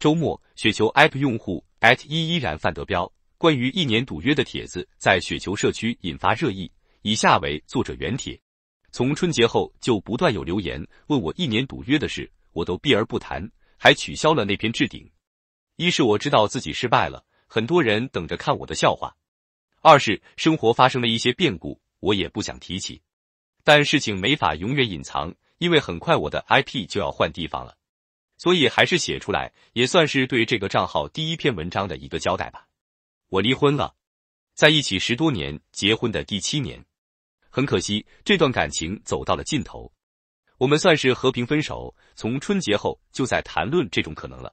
周末，雪球 APP 用户一依然范德彪关于一年赌约的帖子在雪球社区引发热议。以下为作者原帖：从春节后就不断有留言问我一年赌约的事，我都避而不谈，还取消了那篇置顶。一是我知道自己失败了，很多人等着看我的笑话；二是生活发生了一些变故，我也不想提起。但事情没法永远隐藏，因为很快我的 IP 就要换地方了。所以还是写出来，也算是对这个账号第一篇文章的一个交代吧。我离婚了，在一起十多年，结婚的第七年，很可惜，这段感情走到了尽头。我们算是和平分手，从春节后就在谈论这种可能了。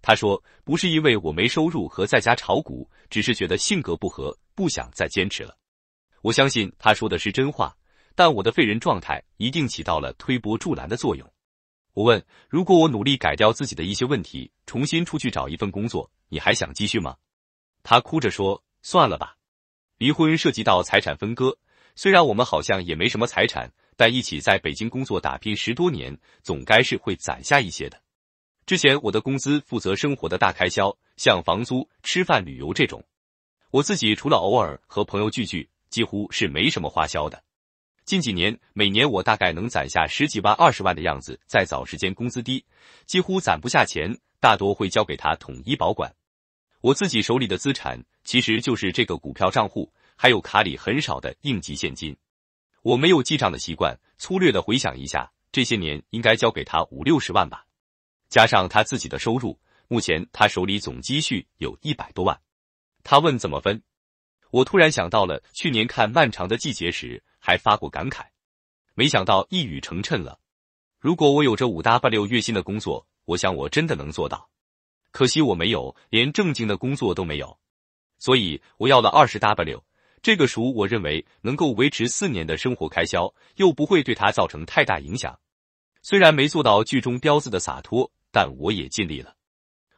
他说，不是因为我没收入和在家炒股，只是觉得性格不合，不想再坚持了。我相信他说的是真话，但我的废人状态一定起到了推波助澜的作用。我问，如果我努力改掉自己的一些问题，重新出去找一份工作，你还想继续吗？他哭着说，算了吧，离婚涉及到财产分割，虽然我们好像也没什么财产，但一起在北京工作打拼十多年，总该是会攒下一些的。之前我的工资负责生活的大开销，像房租、吃饭、旅游这种，我自己除了偶尔和朋友聚聚，几乎是没什么花销的。近几年，每年我大概能攒下十几万二十万的样子。再早时间工资低，几乎攒不下钱，大多会交给他统一保管。我自己手里的资产其实就是这个股票账户，还有卡里很少的应急现金。我没有记账的习惯，粗略的回想一下，这些年应该交给他五六十万吧。加上他自己的收入，目前他手里总积蓄有一百多万。他问怎么分？我突然想到了去年看《漫长的季节》时还发过感慨，没想到一语成谶了。如果我有着五 w 月薪的工作，我想我真的能做到。可惜我没有，连正经的工作都没有，所以我要了二十 w。这个数我认为能够维持四年的生活开销，又不会对他造成太大影响。虽然没做到剧中彪子的洒脱，但我也尽力了。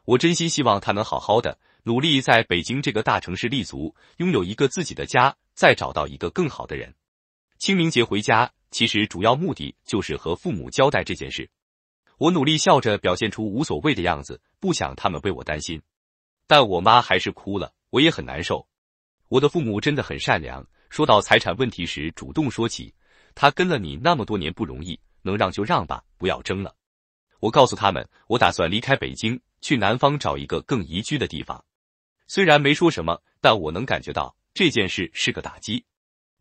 我真心希望他能好好的。努力在北京这个大城市立足，拥有一个自己的家，再找到一个更好的人。清明节回家，其实主要目的就是和父母交代这件事。我努力笑着，表现出无所谓的样子，不想他们为我担心。但我妈还是哭了，我也很难受。我的父母真的很善良，说到财产问题时，主动说起：“他跟了你那么多年不容易，能让就让吧，不要争了。”我告诉他们，我打算离开北京，去南方找一个更宜居的地方。虽然没说什么，但我能感觉到这件事是个打击。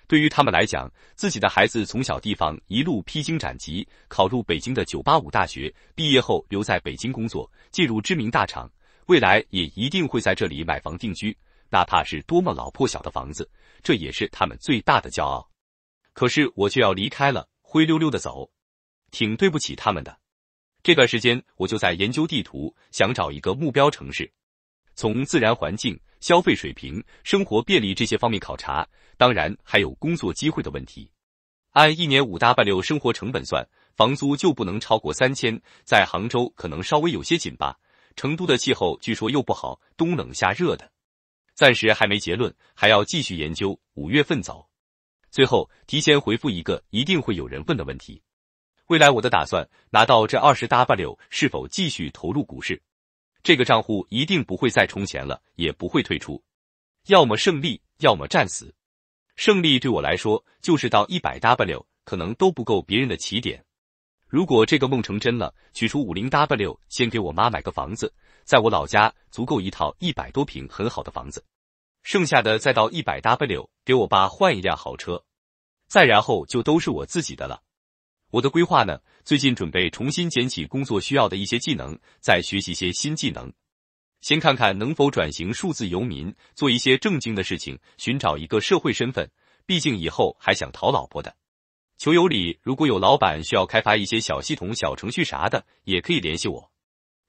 对于他们来讲，自己的孩子从小地方一路披荆斩棘，考入北京的九八五大学，毕业后留在北京工作，进入知名大厂，未来也一定会在这里买房定居，哪怕是多么老破小的房子，这也是他们最大的骄傲。可是我却要离开了，灰溜溜的走，挺对不起他们的。这段时间我就在研究地图，想找一个目标城市。从自然环境、消费水平、生活便利这些方面考察，当然还有工作机会的问题。按一年五 w 生活成本算，房租就不能超过三千，在杭州可能稍微有些紧吧。成都的气候据说又不好，冬冷夏热的。暂时还没结论，还要继续研究。五月份走。最后，提前回复一个一定会有人问的问题：未来我的打算，拿到这二十 w 是否继续投入股市？这个账户一定不会再充钱了，也不会退出，要么胜利，要么战死。胜利对我来说就是到一百 W，可能都不够别人的起点。如果这个梦成真了，取出五零 W，先给我妈买个房子，在我老家足够一套一百多平很好的房子。剩下的再到一百 W，给我爸换一辆好车，再然后就都是我自己的了。我的规划呢？最近准备重新捡起工作需要的一些技能，再学习些新技能，先看看能否转型数字游民，做一些正经的事情，寻找一个社会身份。毕竟以后还想讨老婆的。球友里如果有老板需要开发一些小系统、小程序啥的，也可以联系我。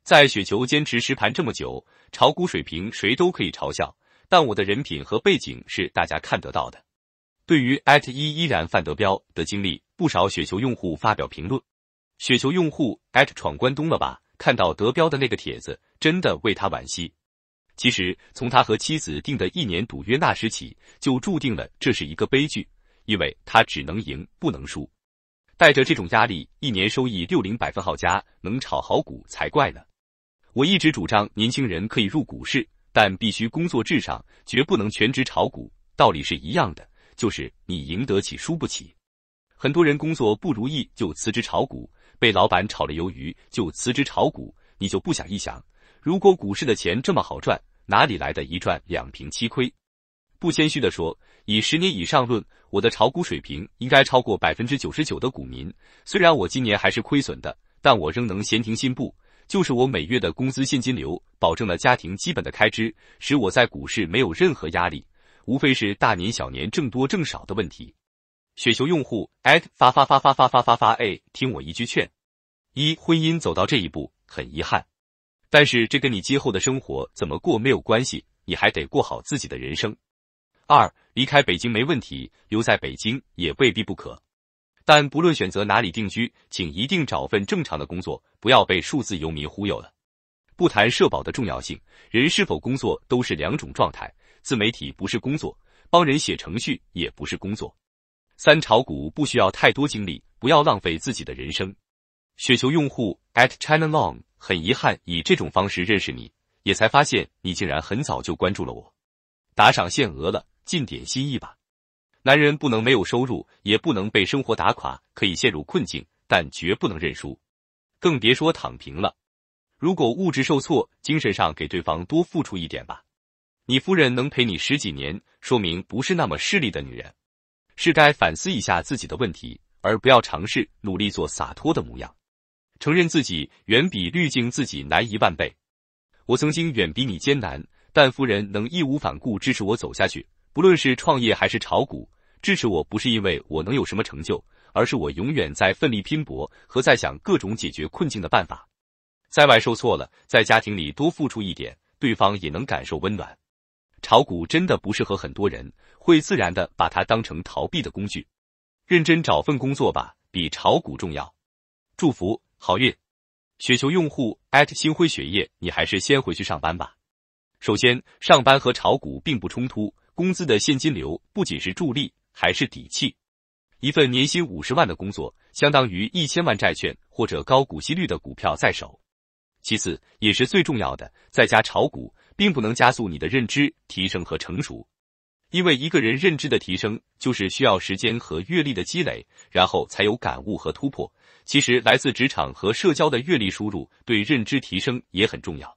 在雪球坚持实盘这么久，炒股水平谁都可以嘲笑，但我的人品和背景是大家看得到的。对于艾特一依然范德彪的经历。不少雪球用户发表评论，雪球用户闯关东了吧，看到德彪的那个帖子，真的为他惋惜。其实从他和妻子定的一年赌约那时起，就注定了这是一个悲剧，因为他只能赢不能输。带着这种压力，一年收益六零百分号加，能炒好股才怪呢。我一直主张年轻人可以入股市，但必须工作至上，绝不能全职炒股。道理是一样的，就是你赢得起，输不起。很多人工作不如意就辞职炒股，被老板炒了鱿鱼就辞职炒股。你就不想一想，如果股市的钱这么好赚，哪里来的一赚两平七亏？不谦虚的说，以十年以上论，我的炒股水平应该超过百分之九十九的股民。虽然我今年还是亏损的，但我仍能闲庭信步。就是我每月的工资现金流保证了家庭基本的开支，使我在股市没有任何压力，无非是大年小年挣多挣少的问题。雪球用户发发发发发发发发哎，听我一句劝：一，婚姻走到这一步很遗憾，但是这跟你今后的生活怎么过没有关系，你还得过好自己的人生。二，离开北京没问题，留在北京也未必不可。但不论选择哪里定居，请一定找份正常的工作，不要被数字游民忽悠了。不谈社保的重要性，人是否工作都是两种状态。自媒体不是工作，帮人写程序也不是工作。三炒股不需要太多精力，不要浪费自己的人生。雪球用户 at China Long 很遗憾以这种方式认识你，也才发现你竟然很早就关注了我。打赏限额了，尽点心意吧。男人不能没有收入，也不能被生活打垮，可以陷入困境，但绝不能认输，更别说躺平了。如果物质受挫，精神上给对方多付出一点吧。你夫人能陪你十几年，说明不是那么势利的女人。是该反思一下自己的问题，而不要尝试努力做洒脱的模样。承认自己远比滤镜自己难一万倍。我曾经远比你艰难，但夫人能义无反顾支持我走下去，不论是创业还是炒股。支持我不是因为我能有什么成就，而是我永远在奋力拼搏和在想各种解决困境的办法。在外受挫了，在家庭里多付出一点，对方也能感受温暖。炒股真的不适合很多人，会自然的把它当成逃避的工具。认真找份工作吧，比炒股重要。祝福好运，雪球用户艾特星辉雪夜，你还是先回去上班吧。首先，上班和炒股并不冲突，工资的现金流不仅是助力，还是底气。一份年薪五十万的工作，相当于一千万债券或者高股息率的股票在手。其次，也是最重要的，在家炒股。并不能加速你的认知提升和成熟，因为一个人认知的提升就是需要时间和阅历的积累，然后才有感悟和突破。其实来自职场和社交的阅历输入对认知提升也很重要。